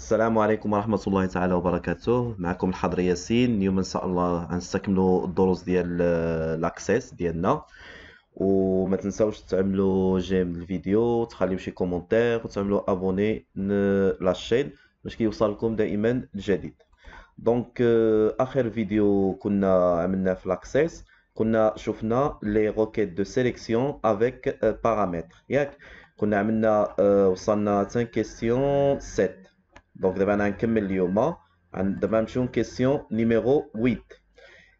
السلام عليكم ورحمة الله تعالى وبركاته معكم الحضر ياسين اليوم إن شاء الله غنستكملوا الدروس ديال لاكسيس ديالنا وما تنساوش تعملوا جيم للفيديو تخليو شي كومونتير وتعملوا ابوني لاشين باش كيوصلكم دائما الجديد دونك آه، اخر فيديو كنا عملناه في لاكسيس كنا شفنا لي روكيت دو سيليكسيون افيك آه، بارامتر ياك كنا عملنا آه، وصلنا تان كيستيون 7 Donc, devant un incommélioma. De une question numéro 8.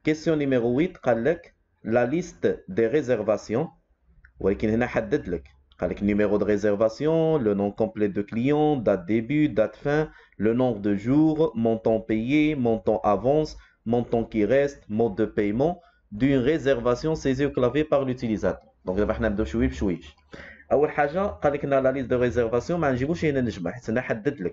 Question numéro 8, la liste des réservations. Vous voyez le numéro de réservation, le nom complet de client, date début, date fin, le nombre de jours, montant payé, montant avance, montant qui reste, mode de paiement d'une réservation saisie au clavier par l'utilisateur. Donc, devant y a un peu de choses. La liste de réservation, je vais vous donner un peu de choses.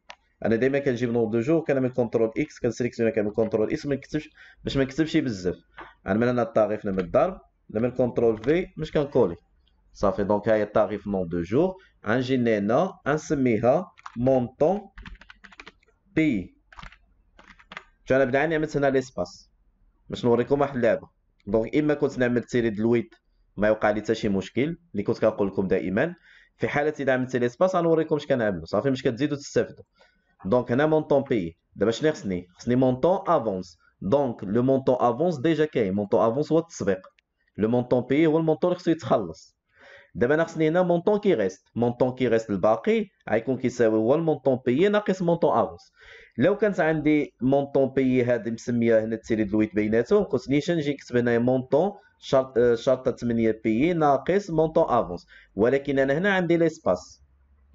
انا ديما كنجيب نوب دو جور كنعمل كونترول اكس كان كنعمل كونترول اكس ما نكتبش باش ما نكتبش بزاف انا انا الطاغيف نعمل الضرب نعمل كونترول في باش كنكولي صافي دونك هاي الطاغيف نوب دو جور غنجي لهنا نسميها مونطون بي انا عندي عملت هنا ليسباس باش نوريكم واحد اللعبه دونك اما كنت نعمل تيري دلويت ما يوقع لي حتى شي مشكل اللي كنت كنقول لكم دائما في حاله اذا عملت ليسباس غنوريكم اش كنعملوا صافي باش كتزيدوا تستافدوا Donc, un montant payé. D'abord, montant avance. Donc, le montant avance déjà qu'il montant avance, c'est le Le montant payé, c'est le montant qui se fait. D'abord, je un montant qui reste. montant qui reste le le montant payé, c'est le montant avance. Là où un montant euh, payé, c'est le montant avance. Donc, je n'ai montant 8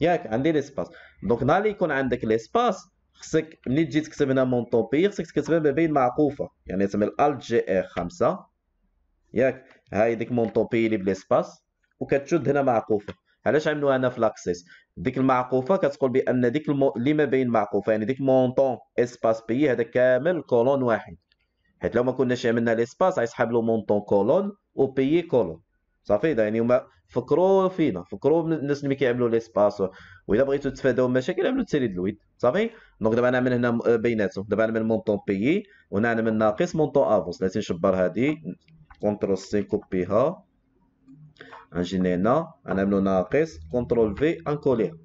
ياك عندي ليسباس دونك نهار اللي يكون عندك ليسباس خصك ملي تجي تكتب هنا مون طون خصك تكتبها ما بين معقوفه يعني تسمي الالت جي اي 5 ياك هاي ديك مون طون لي اللي بليسباس وكتشد هنا معقوفه علاش عملوها هنا في لاكسيس ديك المعقوفه كتقول بان ديك المو... اللي ما بين معقوفه يعني ديك مونطون اسباس بي هذا كامل كولون واحد حيت لو ما كناش عملنا ليسباس غيسحب له مونطون كولون وبي كولون صافي يعني هما فكروا فينا فكروا الناس اللي كيعملوا ليسباس والا بغيتوا تفاداو المشاكل عملوا تسريد الويد صافي دونك دابا انا من هنا بيناتهم دابا انا من مونطون بيي وهنا انا من ناقص مونطون افونس لازم نشبر هادي كونترول سي كوبيها نجي هنا غنعملو ناقص كونترول في انكوليها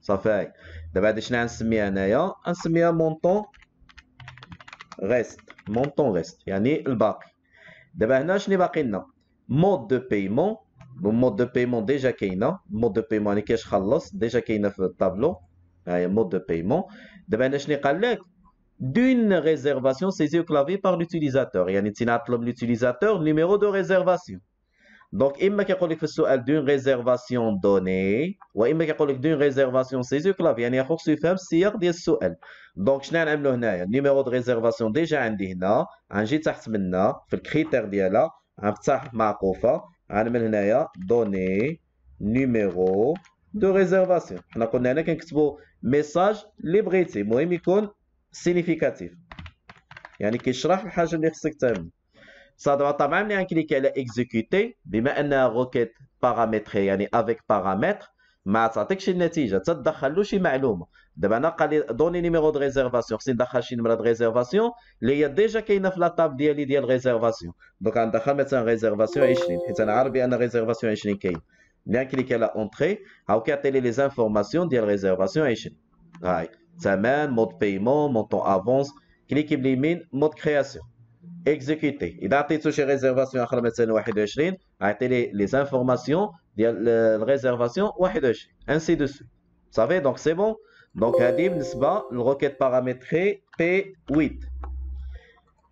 صافي دابا هادي شنو غنسميها هنايا غنسميها مونطون غيست مونطون غيست يعني الباقي دابا هنا شنو باقي لنا mode de paiement le mode de paiement déjà qu'il mode de paiement qui est خلص déjà qu'il a le tableau ah, le mode de paiement دابا انا شني قال d'une réservation saisie au clavier par l'utilisateur il un تي de l'utilisateur numéro de réservation donc il كيقول لك sur elle d'une réservation donnée واما كيقول لك d'une réservation saisie au clavier il y يعني خصو يفهم السياق ديال السؤال donc شنو غنعملوا le numéro de réservation déjà عندي هنا غنجي تحت le critère de ديالها غنفتح معقوفه غنعمل هنايا دوني نيميرو دو ريزيرفاسيون حنا قلنا هنا كنكتبو ميساج لي بغيتي المهم يكون سينيفيكاتيف يعني كيشرح الحاجه اللي خصك تعمل صادوا طبعا ملي غنكليكي على اكزيكوتي بما انها روكيت باغامتري يعني افيك باغامتر ما تعطيكش النتيجه تدخل له شي معلومه دابا انا قال لي دوني نيميرو دو ريزيرفاسيون خصني ندخل شي نمره دو ريزيرفاسيون اللي هي ديجا كاينه في لاطاب ديالي ديال ريزيرفاسيون دونك غندخل مثلا ريزيرفاسيون 20 حيت انا عارف بان ريزيرفاسيون 20 كاين بيان كليكي على اونتري هاو كيعطي لي لي زانفورماسيون ديال ريزيرفاسيون 20 هاي ثمن مود بايمون مونطو افونس كليكي باليمين مود كرياسيون اكزيكوتي اذا عطيتو شي ريزيرفاسيون اخرى مثلا 21 غيعطي لي لي زانفورماسيون ديال الريزيرفاسيون 21 انسي دو سو صافي دونك سي بون دونك هادي بالنسبه للروكيت بارامتري بي 8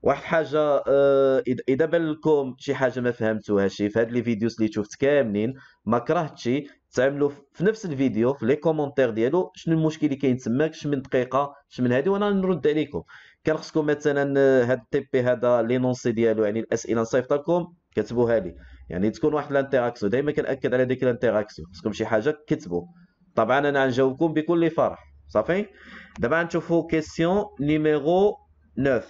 واحد حاجه آه، اذا بان لكم شي حاجه ما فهمتوهاش في هاد لي فيديوز اللي شفت كاملين ما كرهتش تعملوا في نفس الفيديو في لي كومونتير ديالو شنو المشكل اللي كاين تماك اش من دقيقه اش من هادي وانا نرد عليكم كان خصكم مثلا آه، هاد التي بي هذا لينونسي ديالو يعني الاسئله نصيفط لكم كتبوها لي يعني تكون واحد الانتراكسيون دائما كناكد على ديك الانتراكسيون خصكم شي حاجه كتبوا طبعا انا غنجاوبكم بكل فرح صافي دابا نشوفوا كيسيون نيميرو 9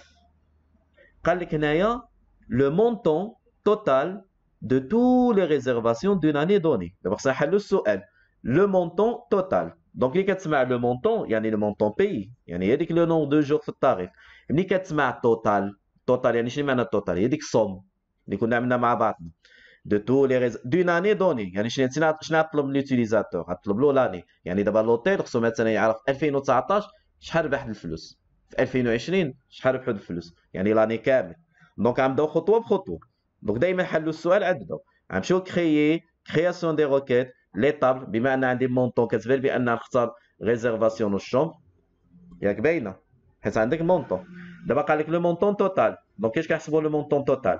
قال لك هنايا لو مونطون توتال دو تو لي ريزيرفاسيون دون اني دوني دابا خصنا نحلوا السؤال لو مونتون توتال دونك اللي كتسمع لو مونتون يعني لو مونتون pays, يعني هذيك لو نون دو جور في التاريخ. ملي كتسمع توتال توتال يعني شنو معنى توتال هذيك الصوم اللي كنا عملنا مع بعضنا. دو تو لي ريز دون اني دوني يعني شنو شنو طلب من ليوتيليزاتور غطلب له لاني يعني دابا لوتيل خصو مثلا يعرف 2019 شحال ربح الفلوس في 2020 شحال ربحوا الفلوس يعني لاني كامل دونك غنبداو خطوه بخطوه دونك دائما حلوا السؤال عندنا غنمشيو كريي كرياسيون دي روكيت لي طابل بما ان عندي مونطون كتبان بان نختار ريزرفاسيون الشومبر ياك باينه حيت عندك مونطون دابا قال لك لو مونطون توتال دونك كيفاش كنحسبوا لو مونطون توتال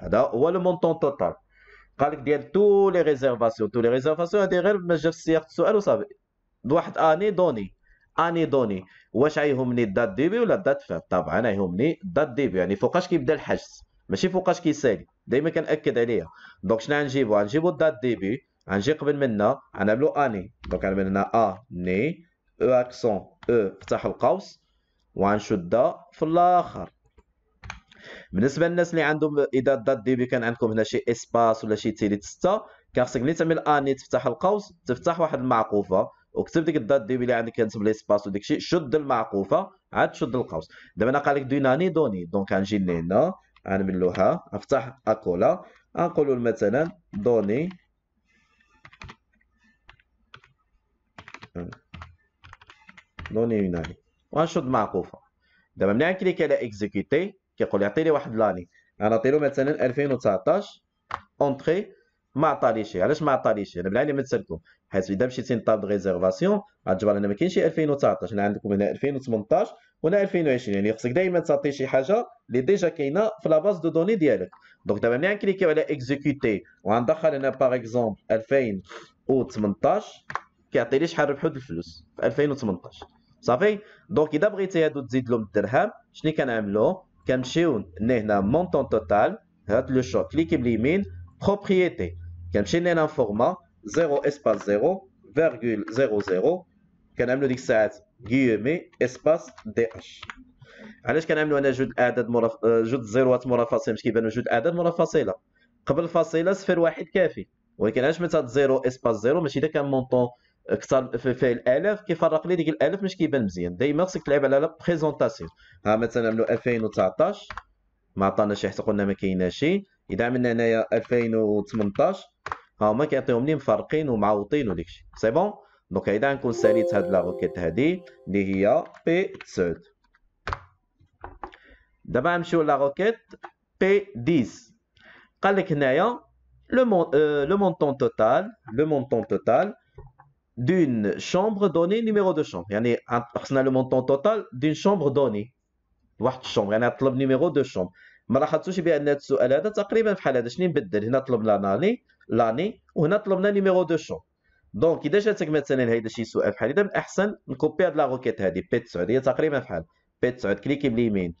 هذا هو لو مونطون توتال قال لك ديال تو لي ريزيرفاسيون تو لي ريزيرفاسيون هذه غير ما جا في سياق السؤال وصافي بواحد اني دوني اني دوني واش عيهمني الدات ديبي ولا الدات فان طبعا عيهمني الدات ديبي يعني فوقاش كيبدا الحجز ماشي فوقاش كيسالي دائما كناكد عليها دونك شنو غنجيبو غنجيبو الدات ديبي غنجي قبل منها غنعملو اني دونك غنعمل هنا اني او اكسون او فتح القوس وغنشدها في الاخر بالنسبه للناس اللي عندهم اذا الدات دي بي كان عندكم هنا شي اسباس ولا شي تيليت 6 خصك ملي تعمل اني تفتح القوس تفتح واحد المعقوفه وكتب ديك الدات دي بي اللي عندك كانت لي سباس وديك الشيء شد المعقوفه عاد شد القوس دابا انا قال لك ديناني دوني دونك غنجي لهنا غنملوها افتح اكولا غنقولوا مثلا دوني دوني يوناني وغنشد معقوفه دابا ملي غنكليك على اكزيكيتي كيقول يعطيني واحد لاني غنعطيلو مثلا 2019 اونتري ما عطاليش علاش ما عطاليش انا بالعالي ما تسالكم حيت اذا مشيتي دو ريزيرفاسيون غتجبر لنا ما كاينش 2019 انا عندكم هنا 2018 وهنا 2020 يعني خصك دائما تعطي شي حاجه اللي ديجا كاينه في لا باز دو دوني ديالك دونك دابا ملي غنكليكيو على اكزيكوتي وغندخل هنا باغ اكزومبل 2018 كيعطيني شحال ربحوا الفلوس في 2018 صافي دونك اذا بغيتي هادو تزيد لهم الدرهم شنو كنعملو كنمشيو لهنا مونطون توتال هاد لو شوط كليك باليمين بروبريتي كنمشي لهنا فورما 0 اسباس 0 فيرغول 0 0 كنعملو ديك الساعات غيومي اسباس دي اش علاش كنعملو انا جوج اعداد مرف... جوج زيروات مرافقين باش كيبانو جوج اعداد مرافقين قبل الفاصله صفر واحد كافي ولكن علاش مثلا زيرو اسباس زيرو ماشي اذا كان مونطون اكثر فيه الالاف كيفرق لي ديك الالاف مش كيبان مزيان دائما خصك تلعب على لا بريزونطاسيون ها مثلا عملوا 2019 ما عطانا شي حتى قلنا ما كايناش اذا عملنا هنايا 2018 ها هما كيعطيهم لي مفرقين ومعوطين وداكشي سي بون دونك اذا نكون ساليت هاد لا روكيت هادي اللي هي بي 7 دابا نمشيو لا روكيت بي 10 قال لك هنايا لو مونطون توتال لو مونطون توتال d'une chambre donnée numéro de chambre y un le montant total d'une chambre donnée il الشومبر يعني طلب نيميرو دو شومبر ما لاحظتوش بان هذا تقريبا هذا شنو نبدل هنا لاني لاني وهنا طلبنا سؤال هذا من باليمين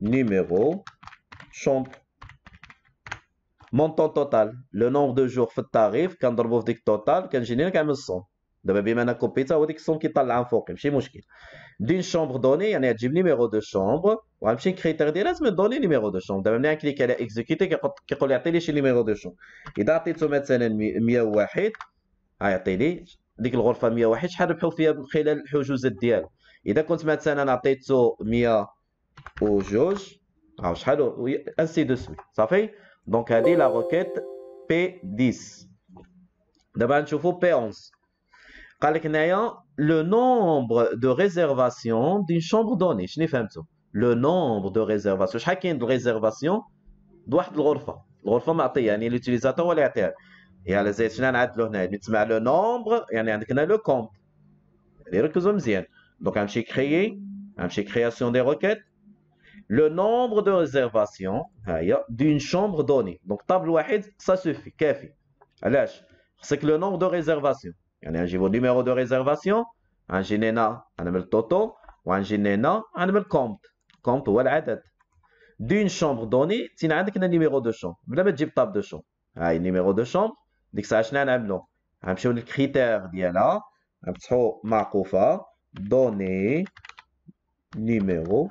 numéro chambre montant total le nombre de jours في التعريف كنضربو في ديك التوتال كنجيني كنعمل السوم دابا بما انا كوبيتها هو ديك السوم كيطلع من فوقي ماشي مشكل دين شومبر دوني يعني تجيب نيميرو دو شومبر وغنمشي كريتير ديالها لازم دوني نيميرو دو شومبر دابا ملي غنكليك على اكزيكيتي كيقول لي عطيني شي نيميرو دو شومبر اذا عطيتو مثلا 101 غيعطيني ديك الغرفه 101 شحال ربحوا فيها من خلال الحجوزات ديالو اذا كنت مثلا عطيتو 100 au jauge, ainsi de suite. Ça fait Donc, elle dit la requête P10. D'abord, je P11. Le nombre de réservations d'une chambre donnée. Je n'ai pas Le nombre de réservations. Chacune de réservations doit être Le nombre est l'utilisateur ou l'atterre. Et à la zétine, le nombre, et le compte. Donc, on a créer on a création des requêtes le nombre de réservations d'une chambre donnée. Donc, table 1 ça suffit. Kafi. C'est que le nombre de réservations. J'ai niveau numéro de réservation. Un généna, un total. Ou un généna, un compte. Compte ou tête D'une chambre donnée, tu a un numéro de chambre. Vous avez une table de chambre. Ah, un numéro de chambre. Dès que ça a un critère critère là للكريتير ديالها نفتحو معقوفه Donnée. Numéro.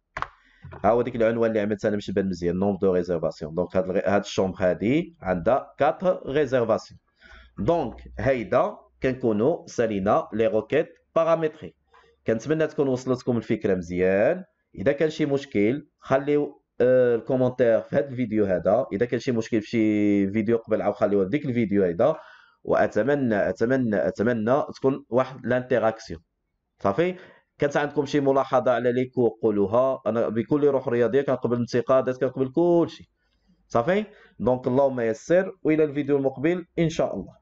ها هو ديك العنوان اللي عملت انا باش يبان مزيان نومبر دو ريزيرفاسيون دونك هاد هاد الشومبر هادي عندها 4 ريزيرفاسيون دونك هيدا كنكونوا سالينا لي روكيت بارامتري كنتمنى تكون وصلتكم الفكره مزيان اذا كان شي مشكل خليو آه الكومنتير في هاد الفيديو هذا اذا كان شي مشكل في شي فيديو قبل او خليوه في ديك الفيديو هذا واتمنى اتمنى اتمنى تكون واحد لانتيراكسيون صافي كانت عندكم شي ملاحظه على لي قولوها انا بكل روح رياضيه كنقبل انتقادات كنقبل كلشي صافي دونك اللهم يسر والى الفيديو المقبل ان شاء الله